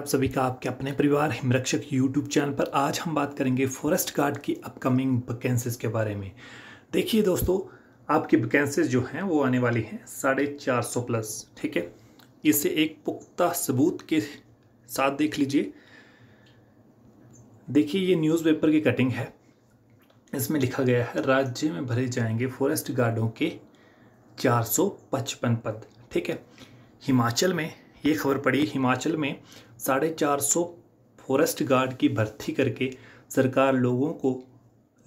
आप सभी का आपके अपने परिवार हिमरक्षक यूट्यूब चैनल पर आज हम बात करेंगे फॉरेस्ट गार्ड की अपकमिंग वैकेंसीज के बारे में देखिए दोस्तों आपकी वैकेंसीज जो हैं वो आने वाली हैं साढ़े चार सौ प्लस ठीक है इसे एक पुख्ता सबूत के साथ देख लीजिए देखिए ये न्यूज़पेपर की कटिंग है इसमें लिखा गया है राज्य में भरे जाएंगे फॉरेस्ट गार्डों के चार पद ठीक है हिमाचल में ये खबर पड़ी हिमाचल में साढ़े चार सौ फॉरेस्ट गार्ड की भर्ती करके सरकार लोगों को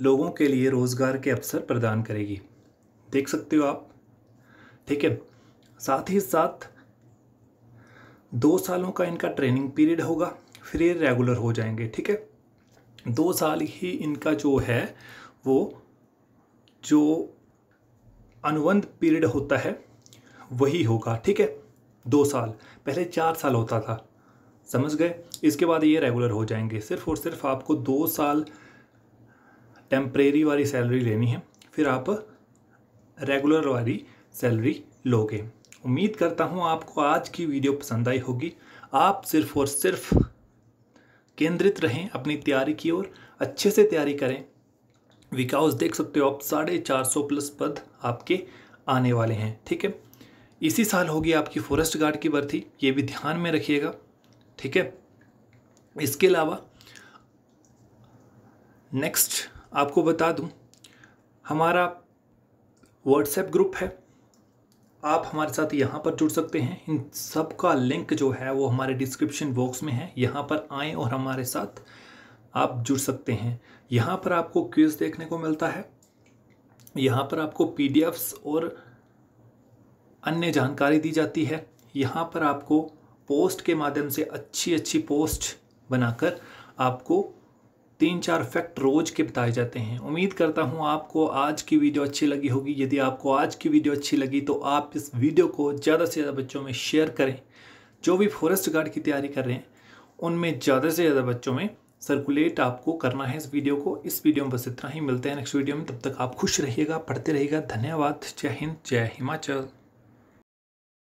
लोगों के लिए रोज़गार के अवसर प्रदान करेगी देख सकते हो आप ठीक है साथ ही साथ दो सालों का इनका ट्रेनिंग पीरियड होगा फिर ये रेगुलर हो जाएंगे ठीक है दो साल ही इनका जो है वो जो अनुबंध पीरियड होता है वही होगा ठीक है दो साल पहले चार साल होता था समझ गए इसके बाद ये रेगुलर हो जाएंगे सिर्फ और सिर्फ आपको दो साल टेम्परेरी वाली सैलरी लेनी है फिर आप रेगुलर वाली सैलरी लोगे उम्मीद करता हूँ आपको आज की वीडियो पसंद आई होगी आप सिर्फ और सिर्फ केंद्रित रहें अपनी तैयारी की ओर अच्छे से तैयारी करें विकास देख सकते हो आप साढ़े चार सौ प्लस पद आपके आने वाले हैं ठीक है इसी साल होगी आपकी फॉरेस्ट गार्ड की भर्ती ये भी ध्यान में रखिएगा ठीक है इसके अलावा नेक्स्ट आपको बता दूं हमारा व्हाट्सएप ग्रुप है आप हमारे साथ यहाँ पर जुड़ सकते हैं इन सब का लिंक जो है वो हमारे डिस्क्रिप्शन बॉक्स में है यहाँ पर आएँ और हमारे साथ आप जुड़ सकते हैं यहाँ पर आपको क्विज देखने को मिलता है यहाँ पर आपको पीडीएफ्स और अन्य जानकारी दी जाती है यहाँ पर आपको पोस्ट के माध्यम से अच्छी अच्छी पोस्ट बनाकर आपको तीन चार फैक्ट रोज़ के बताए जाते हैं उम्मीद करता हूँ आपको आज की वीडियो अच्छी लगी होगी यदि आपको आज की वीडियो अच्छी लगी तो आप इस वीडियो को ज़्यादा से ज़्यादा बच्चों में शेयर करें जो भी फॉरेस्ट गार्ड की तैयारी कर रहे हैं उनमें ज़्यादा से ज़्यादा बच्चों में सर्कुलेट आपको करना है इस वीडियो को इस वीडियो में बस इतना ही मिलते हैं नेक्स्ट वीडियो में तब तक आप खुश रहिएगा पढ़ते रहिएगा धन्यवाद जय हिंद जय हिमाचल